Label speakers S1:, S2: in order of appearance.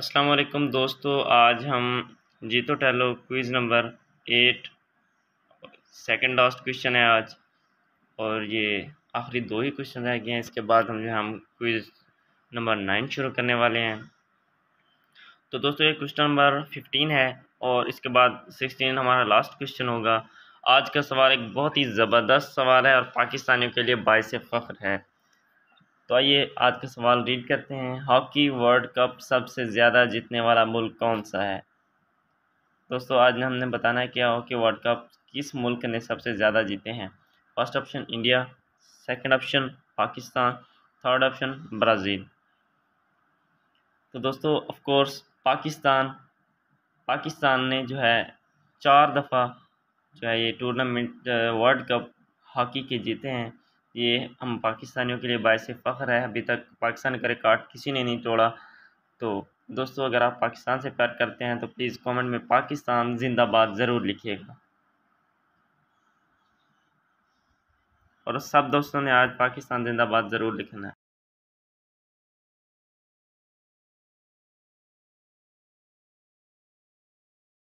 S1: अस्सलाम वालेकुम दोस्तों आज हम जीतो टैलो quiz number eight second last question है आज और ये आखिरी दो ही क्वेश्चन रह गए हैं इसके बाद हम जो हम क्विज़ नंबर नाइन शुरू करने वाले हैं तो दोस्तों ये क्वेश्चन नंबर फिफ्टीन है और इसके बाद सिक्सटीन हमारा लास्ट क्वेश्चन होगा आज का सवाल एक बहुत ही ज़बरदस्त सवाल है और पाकिस्तानियों के लिए बायस फ़ख्र है तो आइए आज का सवाल रीड करते हैं हॉकी वर्ल्ड कप सबसे ज़्यादा जीतने वाला मुल्क कौन सा है दोस्तों आज हमने बताना है कि हॉकी वर्ल्ड कप किस मुल्क ने सबसे ज़्यादा जीते हैं first option India second option Pakistan third option Brazil तो दोस्तों ऑफ कोर्स पाकिस्तान पाकिस्तान ने जो है चार दफ़ा जो है ये टूर्नामेंट वर्ल्ड कप हॉकी के जीते हैं ये हम पाकिस्तानियों के लिए बायस फ़ख्र है अभी तक पाकिस्तान का रिकॉर्ड किसी ने नहीं तोड़ा तो दोस्तों अगर आप पाकिस्तान से प्यार करते हैं तो प्लीज़ कमेंट में पाकिस्तान जिंदाबाद ज़रूर लिखिएगा और सब दोस्तों ने आज पाकिस्तान जिंदाबाद ज़रूर लिखना है